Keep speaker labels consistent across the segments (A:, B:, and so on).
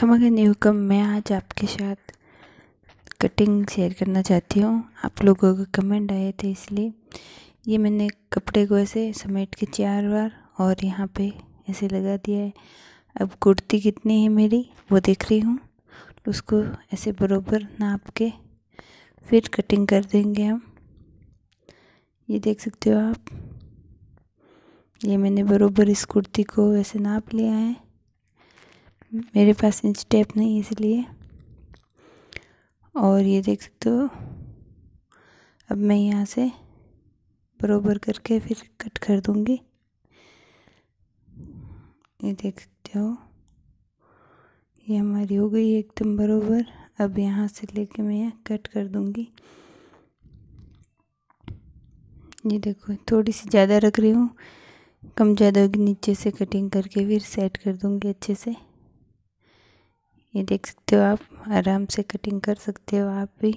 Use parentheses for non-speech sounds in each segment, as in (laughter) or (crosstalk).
A: welcome again come मैं आज आपके साथ कटिंग शेयर करना चाहती हूँ आप लोगों के कमेंट आए थे इसलिए ये मैंने कपड़े को ऐसे समेट के चार बार और यहाँ पे ऐसे लगा दिया है अब कुर्ती कितनी है मेरी वो देख रही हूँ उसको ऐसे बरोबर नाप के फिर कटिंग कर देंगे हम ये देख सकते हो आप ये मैंने बरोबर इस कुर्ती को ऐसे नाप लिया है मेरे पास इंच टेप नहीं है इसलिए और ये देख सकते हो अब मैं यहाँ से बरोबर करके फिर कट कर दूँगी ये देख सकते हो ये हमारी हो गई एकदम बरोबर अब यहाँ से लेके मैं यहाँ कट कर दूँगी ये देखो थोड़ी सी ज़्यादा रख रही हूँ कम ज़्यादा होगी नीचे से कटिंग करके फिर सेट कर दूँगी अच्छे से ये देख सकते हो आप आराम से कटिंग कर सकते हो आप भी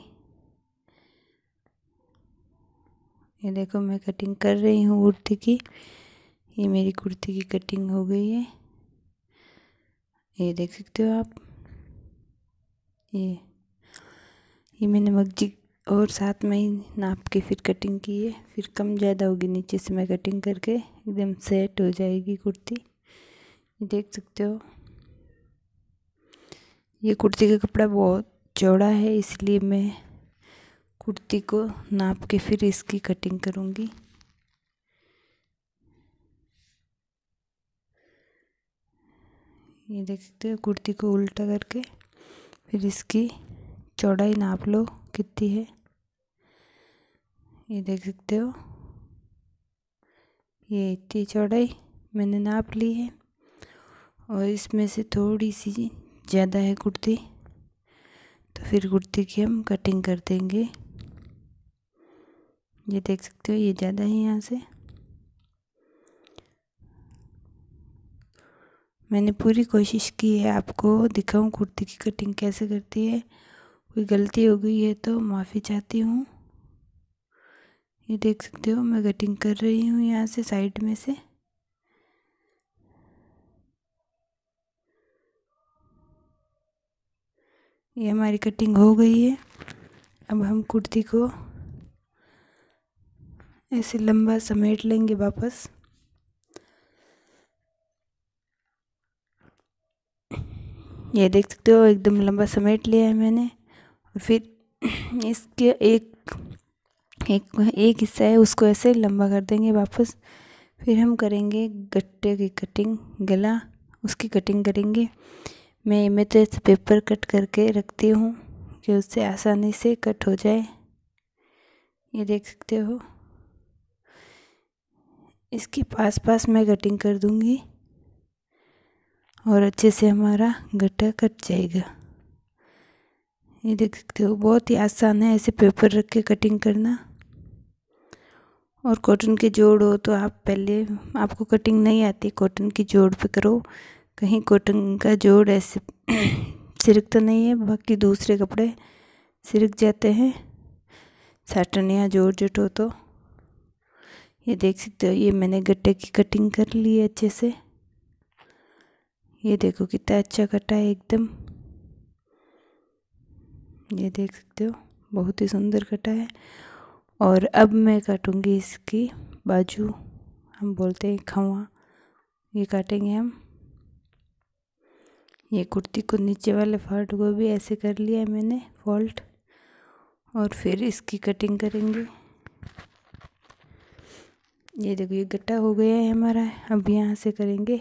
A: ये देखो मैं कटिंग कर रही हूँ कुर्ती की ये मेरी कुर्ती की कटिंग हो गई है ये देख सकते हो आप ये ये मैंने मगजी और साथ में ही नाप के फिर कटिंग की है फिर कम ज़्यादा होगी नीचे से मैं कटिंग करके एकदम सेट हो जाएगी कुर्ती देख सकते हो ये कुर्ती का कपड़ा बहुत चौड़ा है इसलिए मैं कुर्ती को नाप के फिर इसकी कटिंग करूँगी ये देख सकते हो कुर्ती को उल्टा करके फिर इसकी चौड़ाई नाप लो कितनी है ये देख सकते हो ये इतनी चौड़ाई मैंने नाप ली है और इसमें से थोड़ी सी ज़्यादा है कुर्ती तो फिर कुर्ती की हम कटिंग कर देंगे ये देख सकते हो ये ज़्यादा है यहाँ से मैंने पूरी कोशिश की है आपको दिखाऊं कुर्ती की कटिंग कैसे करती है कोई गलती हो गई है तो माफ़ी चाहती हूँ ये देख सकते हो मैं कटिंग कर रही हूँ यहाँ से साइड में से ये हमारी कटिंग हो गई है अब हम कुर्ती को ऐसे लंबा समेट लेंगे वापस ये देख सकते हो एकदम लंबा समेट लिया है मैंने और फिर (clears throat) इसके एक एक एक हिस्सा है उसको ऐसे लंबा कर देंगे वापस फिर हम करेंगे गट्टे की कटिंग गला उसकी कटिंग करेंगे मैं तो से पेपर कट करके रखती हूँ कि उससे आसानी से कट हो जाए ये देख सकते हो इसके पास पास मैं कटिंग कर दूँगी और अच्छे से हमारा गट्टा कट जाएगा ये देख सकते हो बहुत ही आसान है ऐसे पेपर रख के कटिंग करना और कॉटन के जोड़ हो तो आप पहले आपको कटिंग नहीं आती कॉटन की जोड़ पे करो कहीं कॉटन का जोड़ ऐसे सिरक तो नहीं है बाकी दूसरे कपड़े सिरक जाते हैं साटन या जॉर्जेट हो तो ये देख सकते हो ये मैंने गट्टे की कटिंग कर ली है अच्छे से ये देखो कितना अच्छा कटा है एकदम ये देख सकते हो बहुत ही सुंदर कटा है और अब मैं काटूंगी इसकी बाजू हम बोलते हैं खवा ये काटेंगे हम ये कुर्ती को नीचे वाले फॉल्ट को भी ऐसे कर लिया है मैंने फॉल्ट और फिर इसकी कटिंग करेंगे ये देखो ये गट्टा हो गया है हमारा अब यहाँ से करेंगे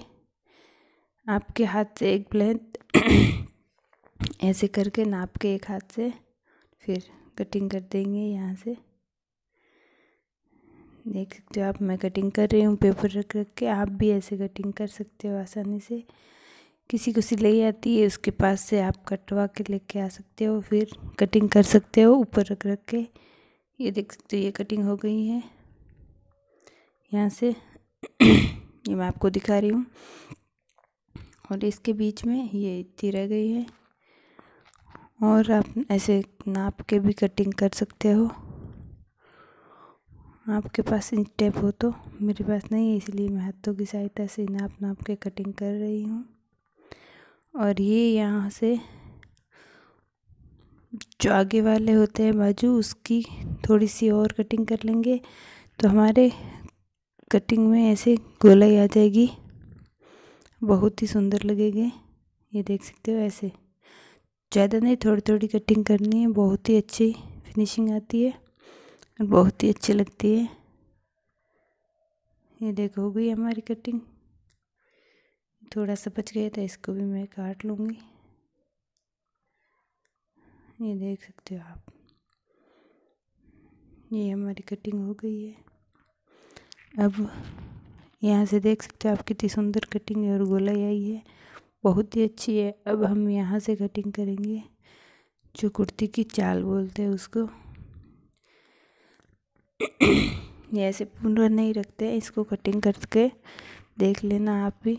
A: आपके हाथ से एक ब्लेंथ (coughs) ऐसे करके नाप के एक हाथ से फिर कटिंग कर देंगे यहाँ से देख सकते हो आप मैं कटिंग कर रही हूँ पेपर रख रख के आप भी ऐसे कटिंग कर सकते हो आसानी से किसी को सिलाई आती है उसके पास से आप कटवा के लेके आ सकते हो फिर कटिंग कर सकते हो ऊपर रख रख के ये देख सकते हो ये कटिंग हो गई है यहाँ से (clears throat) ये मैं आपको दिखा रही हूँ और इसके बीच में ये इतनी रह गई है और आप ऐसे नाप के भी कटिंग कर सकते हो आपके पास इंच टेप हो तो मेरे पास नहीं है इसलिए मैं हाथों की सहायता से नाप नाप के कटिंग कर रही हूँ और ये यहाँ से जो आगे वाले होते हैं बाजू उसकी थोड़ी सी और कटिंग कर लेंगे तो हमारे कटिंग में ऐसे गोलाई आ जाएगी बहुत ही सुंदर लगेंगे ये देख सकते हो ऐसे ज़्यादा नहीं थोड़ी थोड़ी कटिंग करनी है बहुत ही अच्छी फिनिशिंग आती है और बहुत ही अच्छी लगती है ये देखो हो गई हमारी कटिंग थोड़ा सा बच गया था इसको भी मैं काट लूँगी ये देख सकते हो आप ये हमारी कटिंग हो गई है अब यहाँ से देख सकते हो आप कितनी सुंदर कटिंग है और गोलाई आई है बहुत ही अच्छी है अब हम यहाँ से कटिंग करेंगे जो कुर्ती की चाल बोलते हैं उसको (coughs) ऐसे पूरा नहीं रखते इसको कटिंग करके देख लेना आप भी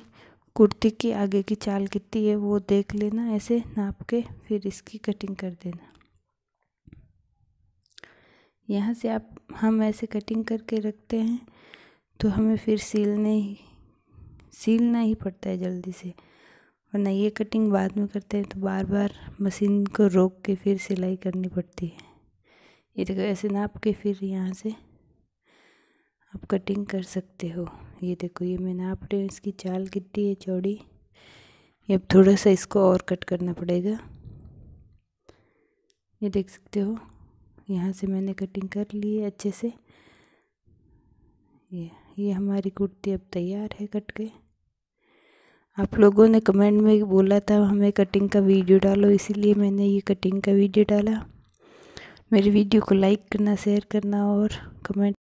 A: कुर्ती की आगे की चाल कितनी है वो देख लेना ऐसे नाप के फिर इसकी कटिंग कर देना यहाँ से आप हम ऐसे कटिंग करके रखते हैं तो हमें फिर सिलने ही सिलना ही पड़ता है जल्दी से वरना ये कटिंग बाद में करते हैं तो बार बार मशीन को रोक के फिर सिलाई करनी पड़ती है ये देखो ऐसे नाप के फिर यहाँ से आप कटिंग कर सकते हो ये देखो ये मैं नाप रही हूँ इसकी चाल कितनी है चौड़ी अब थोड़ा सा इसको और कट करना पड़ेगा ये देख सकते हो यहाँ से मैंने कटिंग कर ली है अच्छे से ये ये हमारी कुर्ती अब तैयार है कट के आप लोगों ने कमेंट में बोला था हमें कटिंग का वीडियो डालो इसीलिए मैंने ये कटिंग का वीडियो डाला मेरे वीडियो को लाइक करना शेयर करना और कमेंट